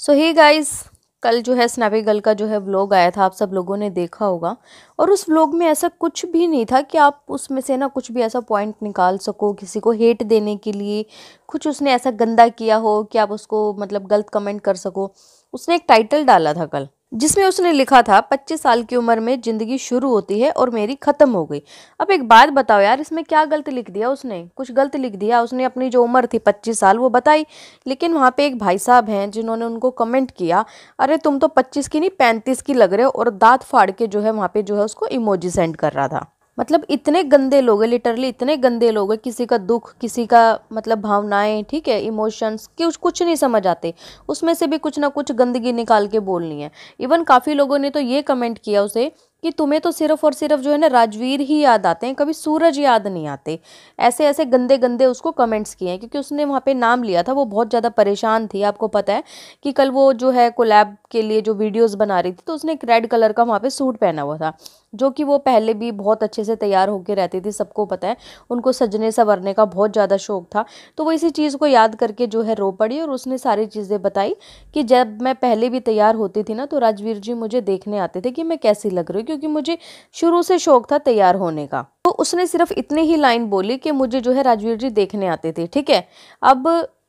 सो ही guys कल जो है गर्ल का जो है व्लॉग आया था आप सब लोगों ने देखा होगा और उस व्लॉग में ऐसा कुछ भी नहीं था कि आप उसमें से ना कुछ भी ऐसा पॉइंट निकाल सको किसी को हेट देने के लिए कुछ उसने ऐसा गंदा किया हो कि आप उसको मतलब गलत कमेंट कर सको उसने एक टाइटल डाला था कल जिसमें उसने लिखा था 25 साल की उम्र में ज़िंदगी शुरू होती है और मेरी ख़त्म हो गई अब एक बात बताओ यार इसमें क्या गलत लिख दिया उसने कुछ गलत लिख दिया उसने अपनी जो उम्र थी 25 साल वो बताई लेकिन वहाँ पे एक भाई साहब हैं जिन्होंने उनको कमेंट किया अरे तुम तो 25 की नहीं 35 की लग रहे हो और दांत फाड़ के जो है वहाँ पर जो है उसको इमोजी सेंड कर रहा था मतलब इतने गंदे लोग हैं लिटरली इतने गंदे लोग हैं किसी का दुख किसी का मतलब भावनाएं ठीक है इमोशंस उस कुछ नहीं समझ आते उसमें से भी कुछ ना कुछ गंदगी निकाल के बोलनी है इवन काफ़ी लोगों ने तो ये कमेंट किया उसे कि तुम्हें तो सिर्फ और सिर्फ जो है ना राजवीर ही याद आते हैं कभी सूरज याद नहीं आते ऐसे ऐसे गंदे गंदे उसको कमेंट्स किए हैं क्योंकि उसने वहाँ पे नाम लिया था वो बहुत ज़्यादा परेशान थी आपको पता है कि कल वो जो है कोलैब के लिए जो वीडियोज़ बना रही थी तो उसने एक रेड कलर का वहाँ पर सूट पहना हुआ था जो कि वो पहले भी बहुत अच्छे से तैयार होकर रहती थी सबको पता है उनको सजने संवरने का बहुत ज़्यादा शौक था तो वो इसी चीज़ को याद करके जो है रो पड़ी और उसने सारी चीज़ें बताई कि जब मैं पहले भी तैयार होती थी ना तो राजवीर जी मुझे देखने आते थे कि मैं कैसी लग रही हूँ क्योंकि मुझे शुरू से शौक था तैयार होने का तो उसने सिर्फ इतनी ही लाइन बोली कि मुझे जो है राजवीर जी देखने आते थे ठीक है अब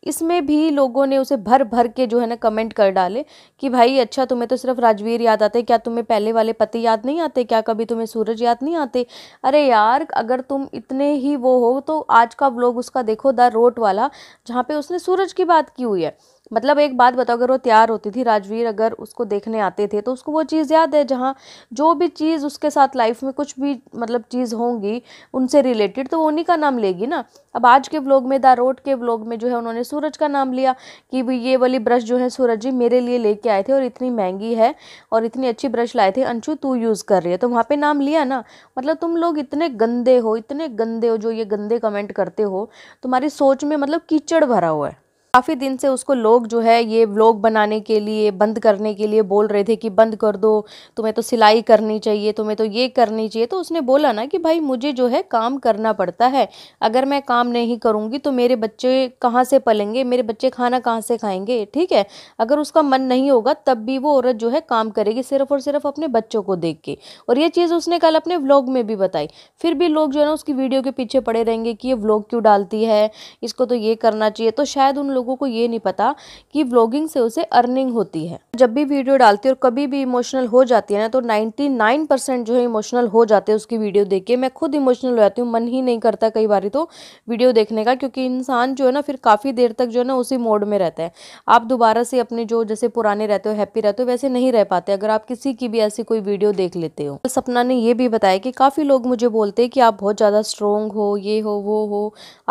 इसमें भी लोगों ने उसे भर भर के जो है ना कमेंट कर डाले कि भाई अच्छा तुम्हें तो सिर्फ राजवीर याद आते क्या तुम्हें पहले वाले पति याद नहीं आते क्या कभी तुम्हें सूरज याद नहीं आते अरे यार अगर तुम इतने ही वो हो तो आज का ब्लॉग उसका देखो द रोट वाला जहाँ पे उसने सूरज की बात की हुई है मतलब एक बात बताओ अगर वो तैयार होती थी राजवीर अगर उसको देखने आते थे तो उसको वो चीज़ याद है जहाँ जो भी चीज़ उसके साथ लाइफ में कुछ भी मतलब चीज़ होंगी उनसे रिलेटेड तो उन्हीं का नाम लेगी ना अब आज के व्लॉग में दा रोड के व्लॉग में जो है उन्होंने सूरज का नाम लिया कि भाई ये वाली ब्रश जो है सूरज जी मेरे लिए लेके आए थे और इतनी महंगी है और इतनी अच्छी ब्रश लाए थे अंशु तू यूज़ कर रही है तो वहाँ पर नाम लिया ना मतलब तुम लोग इतने गंदे हो इतने गंदे हो जो ये गंदे कमेंट करते हो तुम्हारी सोच में मतलब कीचड़ भरा हुआ है काफ़ी दिन से उसको लोग जो है ये व्लॉग बनाने के लिए बंद करने के लिए बोल रहे थे कि बंद कर दो तुम्हें तो सिलाई करनी चाहिए तुम्हें तो ये करनी चाहिए तो उसने बोला ना कि भाई मुझे जो है काम करना पड़ता है अगर मैं काम नहीं करूँगी तो मेरे बच्चे कहाँ से पलेंगे मेरे बच्चे खाना कहाँ से खाएंगे ठीक है अगर उसका मन नहीं होगा तब भी वो औरत जो है काम करेगी सिर्फ और सिर्फ अपने बच्चों को देख के और ये चीज़ उसने कल अपने व्लॉग में भी बताई फिर भी लोग जो है ना उसकी वीडियो के पीछे पड़े रहेंगे कि ये व्लॉग क्यों डालती है इसको तो ये करना चाहिए तो शायद उन लोग लोगों को ये नहीं पता कि ब्लॉगिंग से उसे अर्निंग होती है जब भी वीडियो डालती है और कभी भी इमोशनल हो जाती है ना तो 99 परसेंट जो है इमोशनल हो जाते हैं उसकी वीडियो देख के मैं खुद इमोशनल हो जाती हूँ मन ही नहीं करता कई बार तो वीडियो देखने का क्योंकि इंसान जो है ना फिर काफ़ी देर तक जो है ना उसी मोड में रहता है आप दोबारा से अपने जो जैसे पुराने रहते हो हैप्पी रहते हो वैसे नहीं रह पाते अगर आप किसी की भी ऐसी कोई वीडियो देख लेते हो सपना ने यह भी बताया कि काफ़ी लोग मुझे बोलते हैं कि आप बहुत ज़्यादा स्ट्रोंग हो ये हो वो हो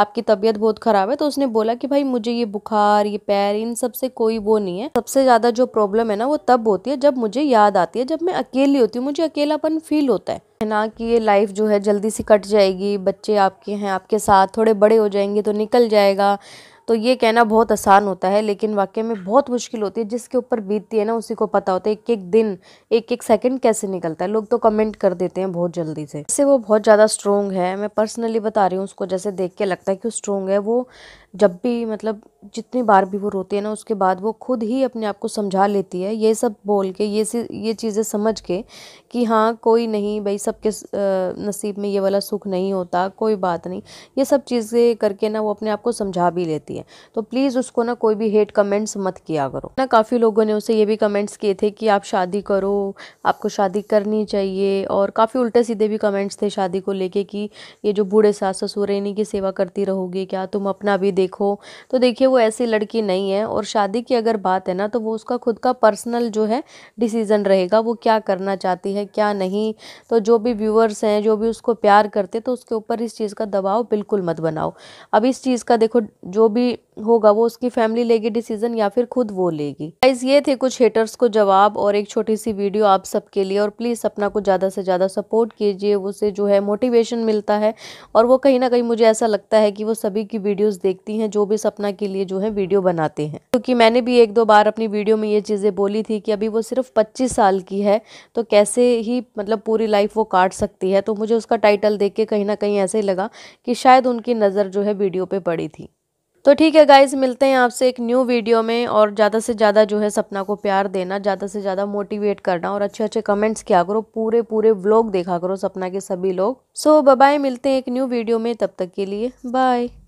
आपकी तबीयत बहुत ख़राब है तो उसने बोला कि भाई मुझे ये बुखार ये पैर इन सबसे कोई वो नहीं है सबसे ज़्यादा जो प्रॉब्लम प्रॉब्लम है ना वो तब होती है जब मुझे याद आती है जब मैं अकेली होती हूँ मुझे अकेलापन फील होता है है ना कि ये लाइफ जो है जल्दी से कट जाएगी बच्चे आपके हैं आपके साथ थोड़े बड़े हो जाएंगे तो निकल जाएगा तो ये कहना बहुत आसान होता है लेकिन वाकई में बहुत मुश्किल होती है जिसके ऊपर बीतती है ना उसी को पता होता है एक एक दिन एक एक सेकंड कैसे निकलता है लोग तो कमेंट कर देते हैं बहुत जल्दी से जैसे वो बहुत ज़्यादा स्ट्रोंग है मैं पर्सनली बता रही हूँ उसको जैसे देख के लगता है कि वो स्ट्रोंग है वो जब भी मतलब जितनी बार भी वो रोती है ना उसके बाद वो खुद ही अपने आप को समझा लेती है ये सब बोल के ये ये चीज़ें समझ के कि हाँ कोई नहीं भाई सबके नसीब में ये वाला सुख नहीं होता कोई बात नहीं ये सब चीज़ें करके ना वो अपने आप को समझा भी लेती है तो प्लीज़ उसको ना कोई भी हेट कमेंट्स मत किया करो ना काफ़ी लोगों ने उसे ये भी कमेंट्स किए थे कि आप शादी करो आपको शादी करनी चाहिए और काफ़ी उल्टे सीधे भी कमेंट्स थे शादी को लेके कि ये जो बूढ़े सास ससुर इन्हीं की सेवा करती रहोगी क्या तुम अपना भी देखो तो देखिए वो ऐसी लड़की नहीं है और शादी की अगर बात है ना तो वो उसका खुद का पर्सनल जो है डिसीज़न रहेगा वो क्या करना चाहती है क्या नहीं तो जो भी व्यूअर्स हैं जो भी उसको प्यार करते तो उसके ऊपर इस चीज़ का दबाव बिल्कुल मत बनाओ अब इस चीज़ का देखो जो भी होगा वो उसकी फैमिली लेगी डिसीजन या फिर खुद वो लेगी गाइज ये थे कुछ हेटर्स को जवाब और एक छोटी सी वीडियो आप सबके लिए और प्लीज़ सपना को ज़्यादा से ज़्यादा सपोर्ट कीजिए उसे जो है मोटिवेशन मिलता है और वो कहीं ना कहीं मुझे ऐसा लगता है कि वो सभी की वीडियोज़ देखती होती हैं जो भी सपना के लिए जो है वीडियो बनाते हैं क्योंकि तो मैंने भी एक दो बार अपनी वीडियो में ये चीज़ें बोली थी कि अभी वो सिर्फ 25 साल की है तो कैसे ही मतलब पूरी लाइफ वो काट सकती है तो मुझे उसका टाइटल देख के कहीं ना कहीं ऐसे ही लगा कि शायद उनकी नज़र जो है वीडियो पर पड़ी थी तो ठीक है गाइज मिलते हैं आपसे एक न्यू वीडियो में और ज़्यादा से ज़्यादा जो है सपना को प्यार देना ज़्यादा से ज़्यादा मोटिवेट करना और अच्छे अच्छे कमेंट्स किया करो पूरे पूरे व्लॉग देखा करो सपना के सभी लोग सो so, बाय मिलते हैं एक न्यू वीडियो में तब तक के लिए बाय